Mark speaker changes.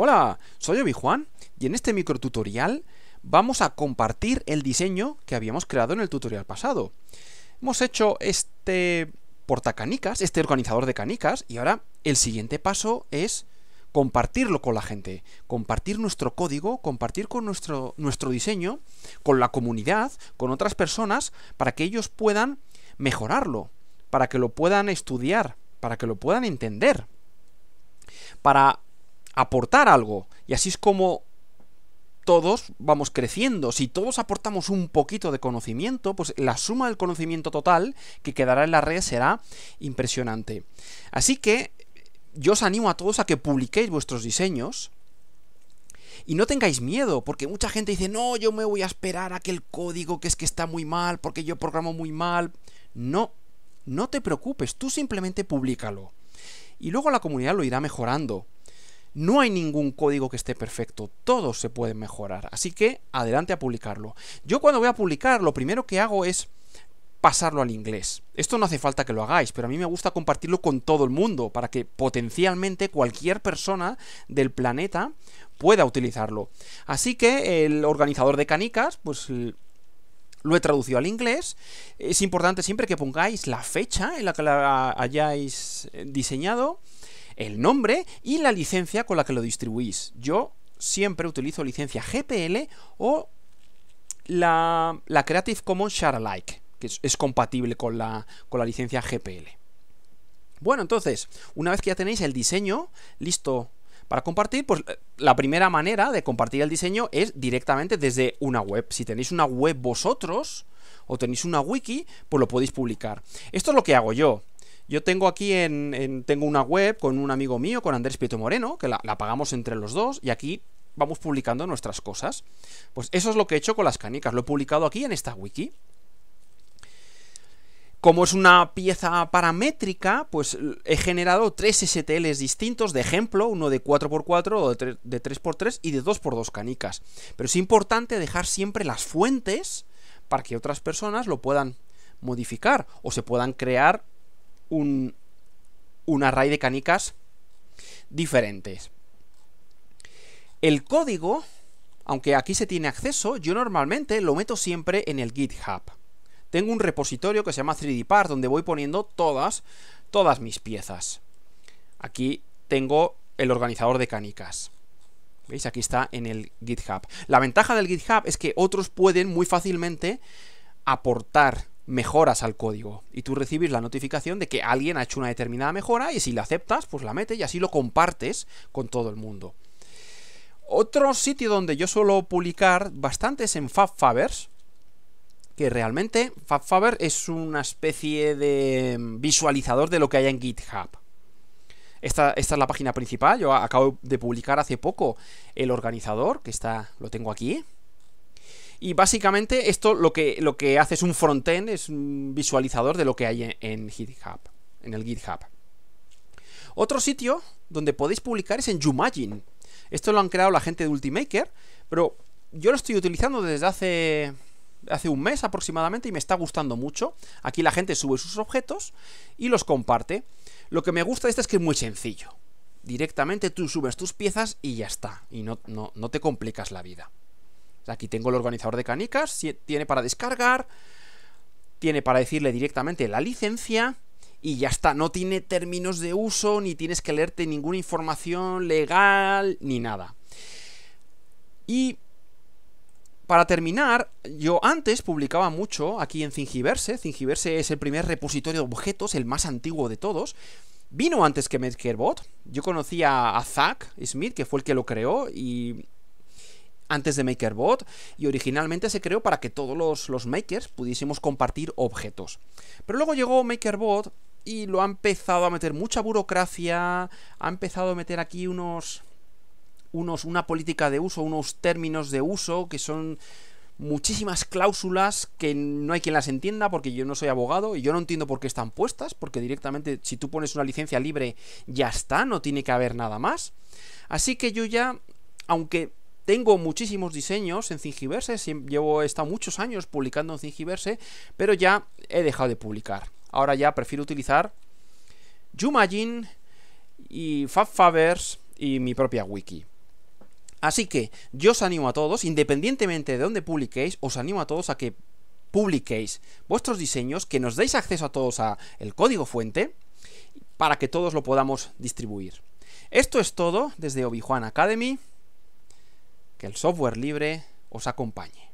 Speaker 1: Hola, soy Obi-Juan y en este microtutorial vamos a compartir el diseño que habíamos creado en el tutorial pasado. Hemos hecho este portacanicas, este organizador de canicas, y ahora el siguiente paso es compartirlo con la gente, compartir nuestro código, compartir con nuestro, nuestro diseño, con la comunidad, con otras personas, para que ellos puedan mejorarlo, para que lo puedan estudiar, para que lo puedan entender. Para aportar algo. Y así es como todos vamos creciendo. Si todos aportamos un poquito de conocimiento, pues la suma del conocimiento total que quedará en la red será impresionante. Así que eh, yo os animo a todos a que publiquéis vuestros diseños. Y no tengáis miedo, porque mucha gente dice, no, yo me voy a esperar a que el código que es que está muy mal, porque yo programo muy mal. No, no te preocupes, tú simplemente públicalo. Y luego la comunidad lo irá mejorando. No hay ningún código que esté perfecto, todos se pueden mejorar, así que adelante a publicarlo. Yo cuando voy a publicar, lo primero que hago es pasarlo al inglés. Esto no hace falta que lo hagáis, pero a mí me gusta compartirlo con todo el mundo para que potencialmente cualquier persona del planeta pueda utilizarlo. Así que el organizador de canicas, pues lo he traducido al inglés. Es importante siempre que pongáis la fecha en la que la hayáis diseñado el nombre y la licencia con la que lo distribuís. Yo siempre utilizo licencia GPL o la, Creative Commons Alike, que es, es, compatible con la, con la licencia GPL. Bueno, entonces, una vez que ya tenéis el diseño listo para compartir, pues eh, la primera manera de compartir el diseño es directamente desde una web. Si tenéis una web vosotros o tenéis una wiki, pues lo podéis publicar. Esto es lo que hago yo. Yo tengo aquí en, tengo una web con un amigo mío, con Andrés Pieto Moreno, que la, la pagamos entre los dos, y aquí vamos publicando nuestras cosas. Pues eso es lo que he hecho con las canicas, lo he publicado aquí en esta wiki. Como es una pieza paramétrica, pues he generado tres STLs distintos de ejemplo, uno de 4x4, de 3x3 y de 2x2 canicas. Pero es importante dejar siempre las fuentes para que otras personas lo puedan modificar o se puedan crear un, array de canicas diferentes. El código, aunque aquí se tiene acceso, yo normalmente lo meto siempre en el GitHub. Tengo un repositorio que se llama 3dpart donde voy poniendo todas, todas mis piezas. Aquí tengo el organizador de canicas. ¿Veis? Aquí está en el GitHub. La ventaja del GitHub es que otros pueden muy fácilmente aportar mejoras al código y tú recibes la notificación de que alguien ha hecho una determinada mejora y si la aceptas, pues la metes y así lo compartes con todo el mundo. Otro sitio donde yo suelo publicar bastante es en FabFabers, que realmente FabFavers es una especie de mm, visualizador de lo que hay en GitHub. Esta, esta, es la página principal. Yo acabo de publicar hace poco el organizador, que está, lo tengo aquí. Y básicamente esto lo que, lo que hace es un front end, es un visualizador de lo que hay en, GitHub, en el GitHub. Otro sitio donde podéis publicar es en Jumagin. Esto lo han creado la gente de Ultimaker, pero yo lo estoy utilizando desde hace hace un mes aproximadamente y me está gustando mucho. Aquí la gente sube sus objetos y los comparte. Lo que me gusta de este es que es muy sencillo. Directamente tú subes tus piezas y ya está. Y no te complicas la vida. Aquí tengo el organizador de canicas, tiene para descargar, tiene para decirle directamente la licencia y ya está, no tiene términos de uso, ni tienes que leerte ninguna información legal, ni nada. Y para terminar, yo antes publicaba mucho aquí en Zingiverse, Zingiverse es el primer repositorio de objetos, el más antiguo de todos, vino antes que MedCareBot. Yo conocía a Zack Smith, que fue el que lo creó, y antes de MakerBot y originalmente se creó para que todos los, makers pudiésemos compartir objetos. Pero luego llegó MakerBot y lo ha empezado a meter mucha burocracia, ha empezado a meter aquí unos, unos una política de uso, unos términos de uso que son muchísimas cláusulas que no hay quien las entienda porque yo no soy abogado y yo no entiendo por qué están puestas, porque directamente si tú pones una licencia libre ya está, no tiene que haber nada más. Así que yo ya, aunque tengo muchísimos diseños en Zingiverse, llevo he muchos años publicando en Zingiverse, pero ya he dejado de publicar. Ahora ya prefiero utilizar Jumajin y FabFavers y mi propia wiki. Así que yo os animo a todos, independientemente de dónde publiquéis, os animo a todos a que publiquéis vuestros diseños, que nos deis acceso a todos a el código fuente para que todos lo podamos distribuir. Esto es todo desde obi Academy. Que el software libre os acompañe.